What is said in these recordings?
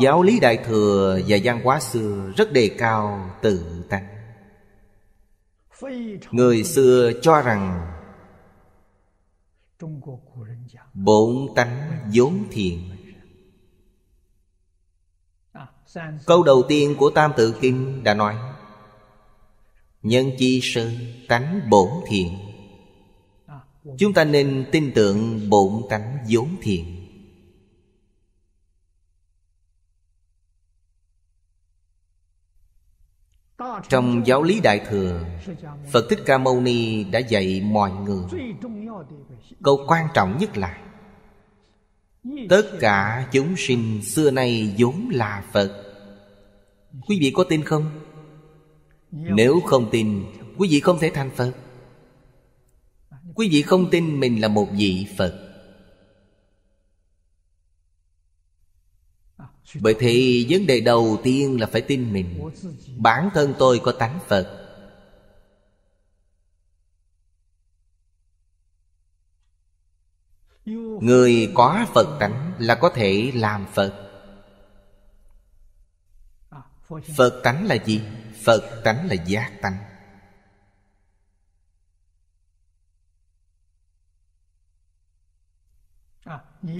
Giáo lý Đại Thừa và văn hóa xưa rất đề cao tự tánh Người xưa cho rằng Bổn tánh vốn thiện Câu đầu tiên của Tam Tự Kinh đã nói Nhân chi sơ tánh bổn thiện Chúng ta nên tin tưởng bổn tánh vốn thiện trong giáo lý đại thừa phật thích ca mâu ni đã dạy mọi người câu quan trọng nhất là tất cả chúng sinh xưa nay vốn là phật quý vị có tin không nếu không tin quý vị không thể thành phật quý vị không tin mình là một vị phật vậy thì vấn đề đầu tiên là phải tin mình Bản thân tôi có tánh Phật Người có Phật tánh là có thể làm Phật Phật tánh là gì? Phật tánh là giác tánh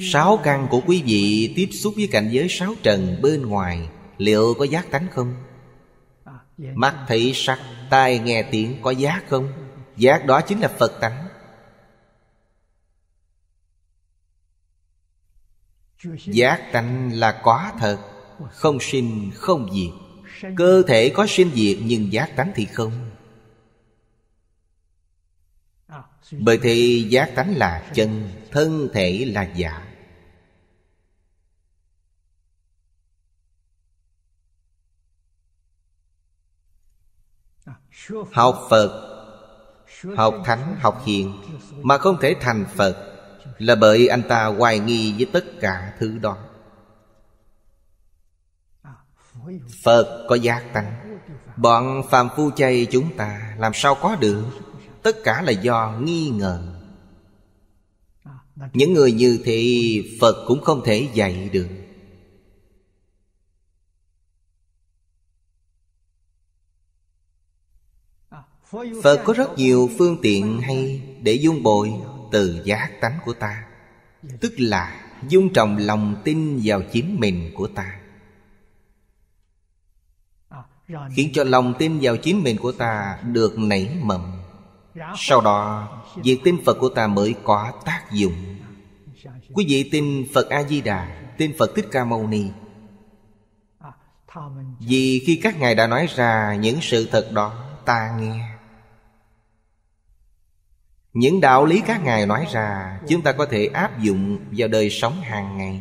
Sáu căn của quý vị tiếp xúc với cảnh giới sáu trần bên ngoài Liệu có giác tánh không? Mắt thấy sắc, tai nghe tiếng có giác không? Giác đó chính là Phật tánh Giác tánh là quá thật Không sinh, không diệt Cơ thể có sinh diệt nhưng giác tánh thì không bởi thì giác tánh là chân thân thể là giả học phật học thánh học hiền mà không thể thành phật là bởi anh ta hoài nghi với tất cả thứ đó phật có giác tánh bọn phàm phu chay chúng ta làm sao có được tất cả là do nghi ngờ à, những người như thế phật cũng không thể dạy được à, phật có rất nhiều phương tiện hay để dung bồi từ giác tánh của ta tức là dung trồng lòng tin vào chính mình của ta à, khiến cho lòng tin vào chính mình của ta được nảy mầm sau đó việc tin phật của ta mới có tác dụng quý vị tin phật a di đà tin phật thích ca mâu ni vì khi các ngài đã nói ra những sự thật đó ta nghe những đạo lý các ngài nói ra chúng ta có thể áp dụng vào đời sống hàng ngày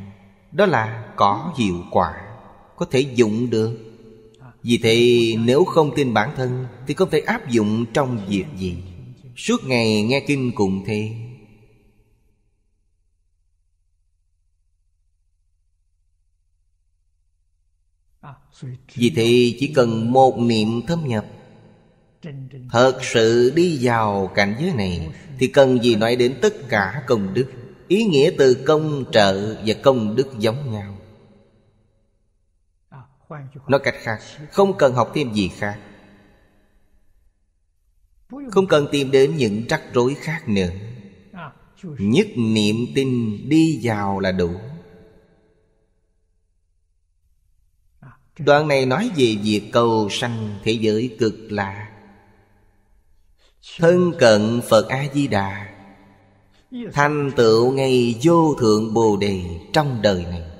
đó là có hiệu quả có thể dụng được vì thế nếu không tin bản thân thì không thể áp dụng trong việc gì Suốt ngày nghe kinh cùng thi, Vì thì chỉ cần một niệm thâm nhập Thật sự đi vào cảnh giới này Thì cần gì nói đến tất cả công đức Ý nghĩa từ công trợ và công đức giống nhau Nói cách khác Không cần học thêm gì khác không cần tìm đến những rắc rối khác nữa Nhất niệm tin đi vào là đủ Đoạn này nói về việc cầu sanh thế giới cực lạ Thân cận Phật A-di-đà Thành tựu ngay vô thượng Bồ Đề trong đời này